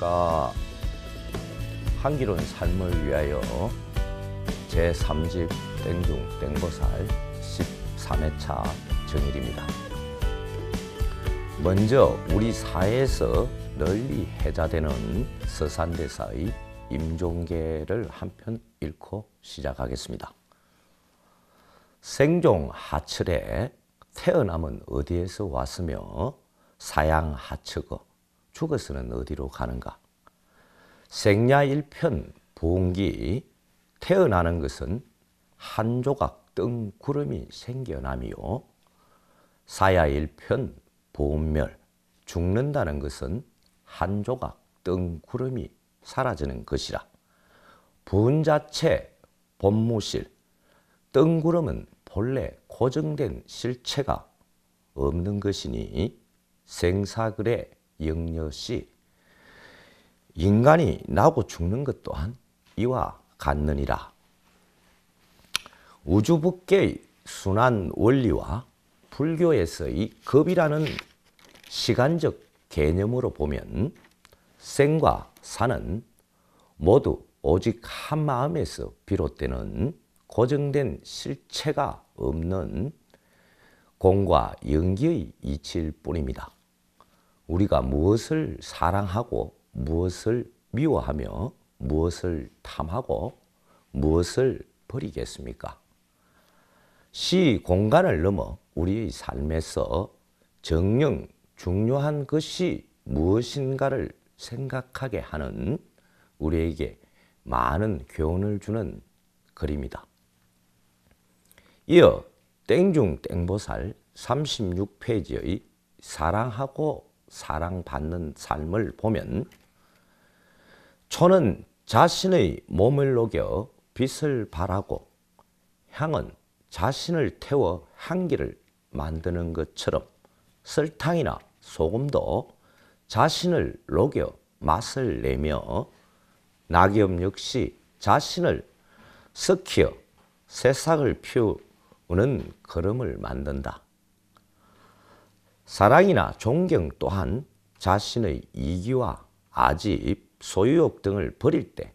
안녕하니까한기로운 삶을 위하여 제3집 땡중 땡보살 13회차 정일입니다 먼저 우리 사회에서 널리 해자되는 서산대사의 임종계를 한편 읽고 시작하겠습니다 생종 하철에 태어남은 어디에서 왔으며 사양 하측어 죽어서는 어디로 가는가? 생야 1편 부기 태어나는 것은 한 조각 뜬 구름이 생겨남이요. 사야 1편 보멸 죽는다는 것은 한 조각 뜬 구름이 사라지는 것이라. 분 자체 본무실 뜬 구름은 본래 고정된 실체가 없는 것이니 생사글에 영여시 인간이 나고 죽는 것 또한 이와 같느니라. 우주 밖의 순환 원리와 불교에서의 급이라는 시간적 개념으로 보면 생과 사는 모두 오직 한 마음에서 비롯되는 고정된 실체가 없는 공과 연기의 이치일 뿐입니다. 우리가 무엇을 사랑하고 무엇을 미워하며 무엇을 탐하고 무엇을 버리겠습니까? 시 공간을 넘어 우리의 삶에서 정녕 중요한 것이 무엇인가를 생각하게 하는 우리에게 많은 교훈을 주는 글입니다. 이어 땡중 땡보살 36페이지의 사랑하고 사랑받는 삶을 보면 초는 자신의 몸을 녹여 빛을 발하고 향은 자신을 태워 향기를 만드는 것처럼 설탕이나 소금도 자신을 녹여 맛을 내며 낙엽 역시 자신을 섞여 새싹을 피우는 걸음을 만든다. 사랑이나 존경 또한 자신의 이기와 아집, 소유욕 등을 버릴 때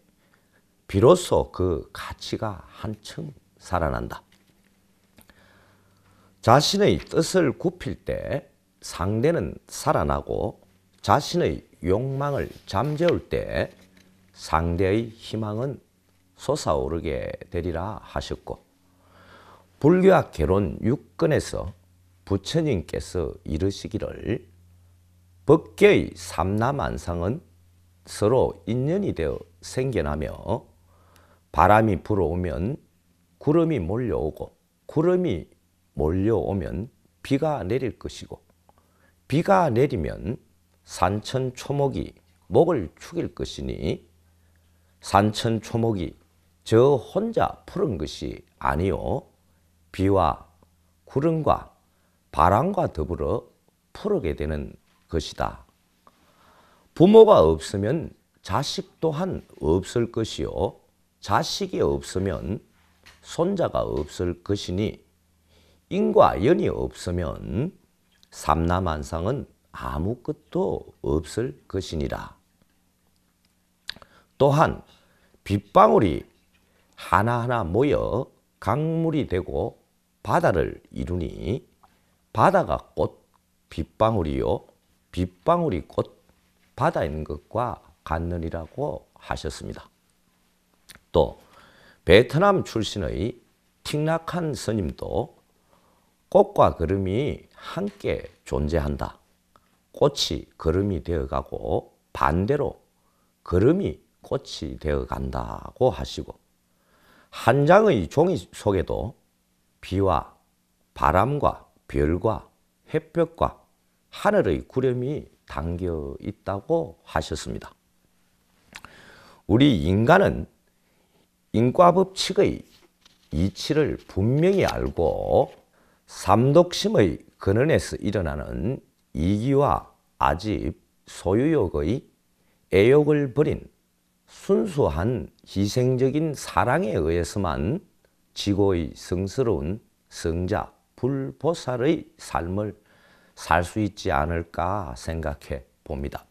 비로소 그 가치가 한층 살아난다. 자신의 뜻을 굽힐 때 상대는 살아나고 자신의 욕망을 잠재울 때 상대의 희망은 솟아오르게 되리라 하셨고 불교학 개론 6건에서 부처님께서 이르시기를 법계의 삼남안상은 서로 인연이 되어 생겨나며 바람이 불어오면 구름이 몰려오고 구름이 몰려오면 비가 내릴 것이고 비가 내리면 산천 초목이 목을 축일 것이니 산천 초목이 저 혼자 푸른 것이 아니요 비와 구름과 바람과 더불어 풀어게 되는 것이다. 부모가 없으면 자식 또한 없을 것이요. 자식이 없으면 손자가 없을 것이니 인과 연이 없으면 삼남한상은 아무것도 없을 것이니라. 또한 빗방울이 하나하나 모여 강물이 되고 바다를 이루니 바다가 꽃, 빗방울이요. 빗방울이 꽃, 바다 있는 것과 같느니라고 하셨습니다. 또 베트남 출신의 틱락한 스님도 꽃과 걸음이 함께 존재한다. 꽃이 걸음이 되어가고 반대로 걸음이 꽃이 되어간다고 하시고 한 장의 종이 속에도 비와 바람과 별과 햇볕과 하늘의 구름이 담겨 있다고 하셨습니다. 우리 인간은 인과법칙의 이치를 분명히 알고 삼독심의 근원에서 일어나는 이기와 아집, 소유욕의 애욕을 버린 순수한 희생적인 사랑에 의해서만 지구의 성스러운 성자, 불보살의 삶을 살 수 있지 않을까 생각해 봅니다.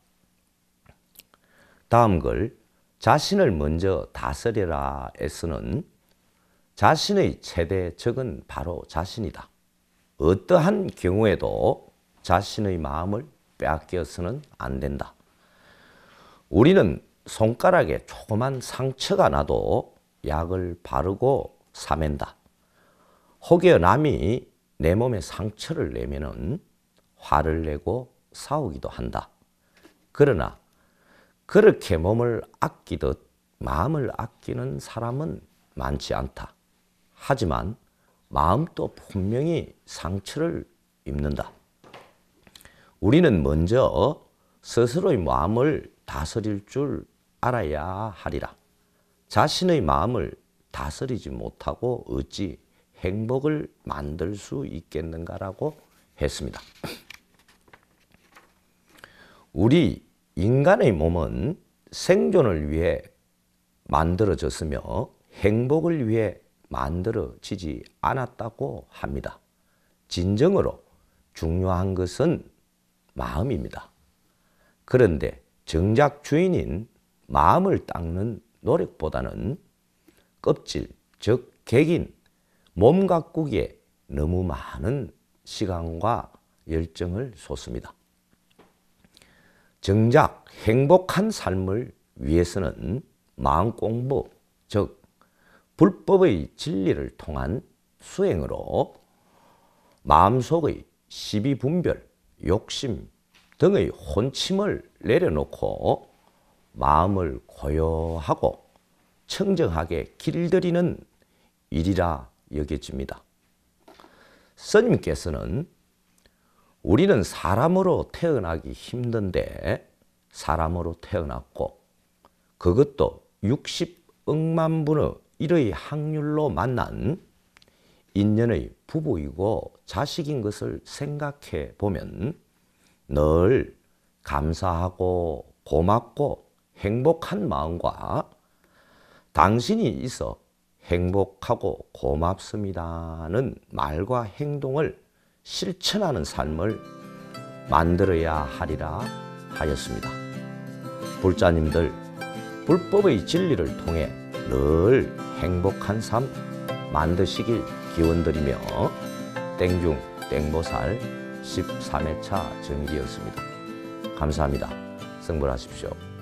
다음 글 자신을 먼저 다스리라에서는 자신의 최대 적은 바로 자신이다. 어떠한 경우에도 자신의 마음을 빼앗겨서는 안 된다. 우리는 손가락에 조그만 상처가 나도 약을 바르고 사맨다. 혹여 남이 내 몸에 상처를 내면은 화를 내고 싸우기도 한다. 그러나 그렇게 몸을 아끼듯 마음을 아끼는 사람은 많지 않다. 하지만 마음도 분명히 상처를 입는다. 우리는 먼저 스스로의 마음을 다스릴 줄 알아야 하리라. 자신의 마음을 다스리지 못하고 어찌 행복을 만들 수 있겠는가라고 했습니다. 우리 인간의 몸은 생존을 위해 만들어졌으며 행복을 위해 만들어지지 않았다고 합니다. 진정으로 중요한 것은 마음입니다. 그런데 정작 주인인 마음을 닦는 노력보다는 껍질, 즉 객인 몸 가꾸기에 너무 많은 시간과 열정을 쏟습니다. 정작 행복한 삶을 위해서는 마음 공부, 즉 불법의 진리를 통한 수행으로 마음속의 시비 분별, 욕심 등의 혼침을 내려놓고 마음을 고요하고 청정하게 길들이는 일이라 여겨집니다. 스님께서는 우리는 사람으로 태어나기 힘든데 사람으로 태어났고 그것도 60억만 분의 1의 확률로 만난 인연의 부부이고 자식인 것을 생각해 보면 늘 감사하고 고맙고 행복한 마음과 당신이 있어 행복하고 고맙습니다는 말과 행동을 실천하는 삶을 만들어야 하리라 하였습니다. 불자님들, 불법의 진리를 통해 늘 행복한 삶 만드시길 기원드리며 땡중 땡보살 13회차 정기였습니다. 감사합니다. 성불하십시오.